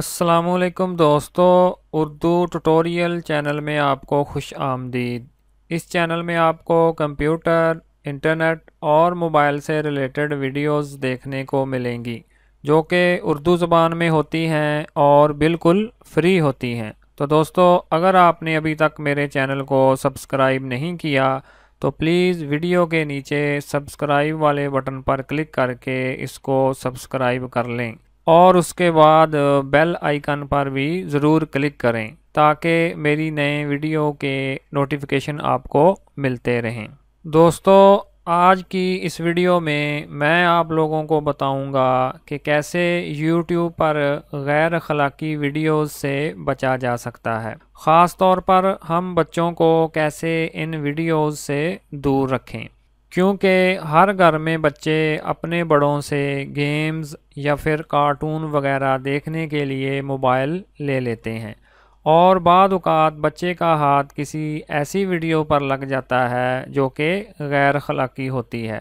असलकुम दोस्तों Urdu tutorial channel में आपको खुश आमदीद इस चैनल में आपको कंप्यूटर इंटरनेट और मोबाइल से रिलेटेड वीडियोस देखने को मिलेंगी जो कि उर्दू ज़बान में होती हैं और बिल्कुल फ्री होती हैं तो दोस्तों अगर आपने अभी तक मेरे चैनल को सब्सक्राइब नहीं किया तो प्लीज़ वीडियो के नीचे सब्सक्राइब वाले बटन पर क्लिक करके इसको सब्सक्राइब कर लें और उसके बाद बेल आइकन पर भी ज़रूर क्लिक करें ताकि मेरी नए वीडियो के नोटिफिकेशन आपको मिलते रहें दोस्तों आज की इस वीडियो में मैं आप लोगों को बताऊंगा कि कैसे YouTube पर गैर अखलाक़ी वीडियोस से बचा जा सकता है ख़ास तौर पर हम बच्चों को कैसे इन वीडियोस से दूर रखें क्योंकि हर घर में बच्चे अपने बड़ों से गेम्स या फिर कार्टून वगैरह देखने के लिए मोबाइल ले लेते हैं और बाद अवत बच्चे का हाथ किसी ऐसी वीडियो पर लग जाता है जो कि गैर खलाकी होती है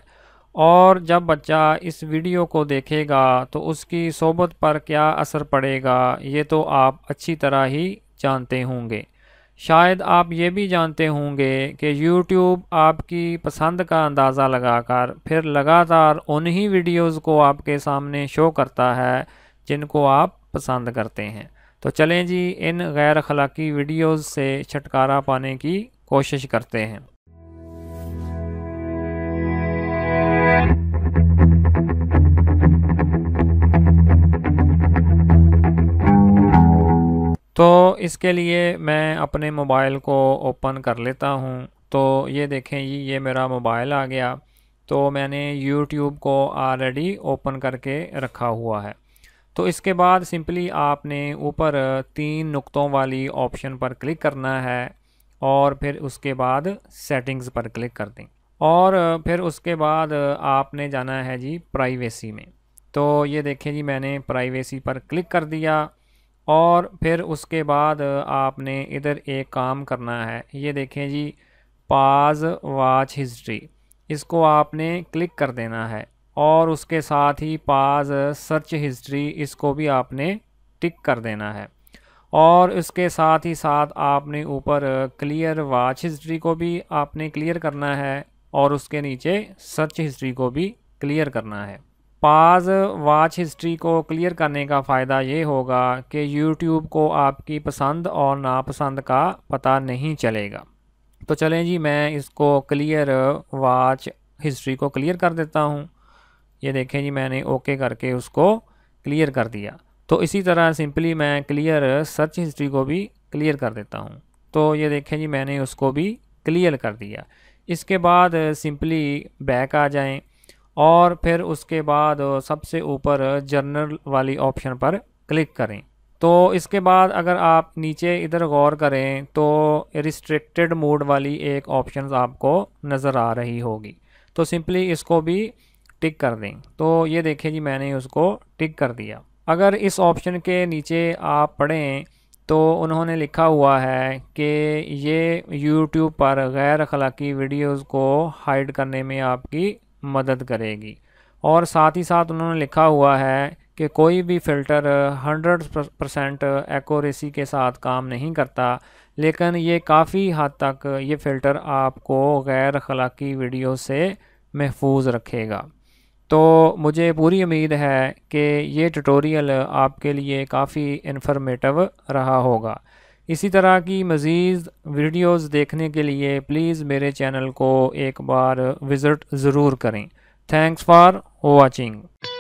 और जब बच्चा इस वीडियो को देखेगा तो उसकी सोबत पर क्या असर पड़ेगा ये तो आप अच्छी तरह ही जानते होंगे शायद आप ये भी जानते होंगे कि YouTube आपकी पसंद का अंदाज़ा लगाकर फिर लगातार उन्हीं वीडियोस को आपके सामने शो करता है जिनको आप पसंद करते हैं तो चलें जी इन गैर अखलाक़ी वीडियोस से छटकारा पाने की कोशिश करते हैं तो इसके लिए मैं अपने मोबाइल को ओपन कर लेता हूँ तो ये देखें जी ये मेरा मोबाइल आ गया तो मैंने यूट्यूब को ऑलरेडी ओपन करके रखा हुआ है तो इसके बाद सिंपली आपने ऊपर तीन नुक्तों वाली ऑप्शन पर क्लिक करना है और फिर उसके बाद सेटिंग्स पर क्लिक कर दें और फिर उसके बाद आपने जाना है जी प्राइवेसी में तो ये देखें जी मैंने प्राइवेसी पर क्लिक कर दिया और फिर उसके बाद आपने इधर एक काम करना है ये देखें जी पाज वाच हिस्ट्री इसको आपने क्लिक कर देना है और उसके साथ ही पाज सर्च हिस्ट्री इसको भी आपने टिक कर देना है और इसके साथ ही साथ आपने ऊपर क्लियर वाच हिस्ट्री को भी आपने क्लियर करना है और उसके नीचे सर्च हिस्ट्री को भी क्लियर करना है पाज वाच हिस्ट्री को क्लियर करने का फ़ायदा ये होगा कि यूट्यूब को आपकी पसंद और नापसंद का पता नहीं चलेगा तो चलें जी मैं इसको क्लियर वाच हिस्ट्री को क्लियर कर देता हूँ ये देखें जी मैंने ओके करके उसको क्लियर कर दिया तो इसी तरह सिंपली मैं क्लियर सर्च हिस्ट्री को भी क्लियर कर देता हूँ तो ये देखें जी मैंने उसको भी क्लियर कर दिया इसके बाद सिंपली बैक आ जाएं और फिर उसके बाद सबसे ऊपर जर्नल वाली ऑप्शन पर क्लिक करें तो इसके बाद अगर आप नीचे इधर गौर करें तो रिस्ट्रिक्टेड मोड वाली एक ऑप्शन आपको नज़र आ रही होगी तो सिंपली इसको भी टिक कर दें तो ये देखें जी मैंने उसको टिक कर दिया अगर इस ऑप्शन के नीचे आप पढ़ें तो उन्होंने लिखा हुआ है कि ये YouTube पर गैर अखलाकी वीडियोस को हाइड करने में आपकी मदद करेगी और साथ ही साथ उन्होंने लिखा हुआ है कि कोई भी फ़िल्टर 100 परसेंट एकोरेसी के साथ काम नहीं करता लेकिन ये काफ़ी हद तक ये फ़िल्टर आपको गैर अखलाक़ी वीडियो से महफूज रखेगा तो मुझे पूरी उम्मीद है कि ये ट्यूटोरियल आपके लिए काफ़ी इन्फॉर्मेटिव रहा होगा इसी तरह की मज़ीद वीडियोस देखने के लिए प्लीज़ मेरे चैनल को एक बार विज़िट ज़रूर करें थैंक्स फॉर वाचिंग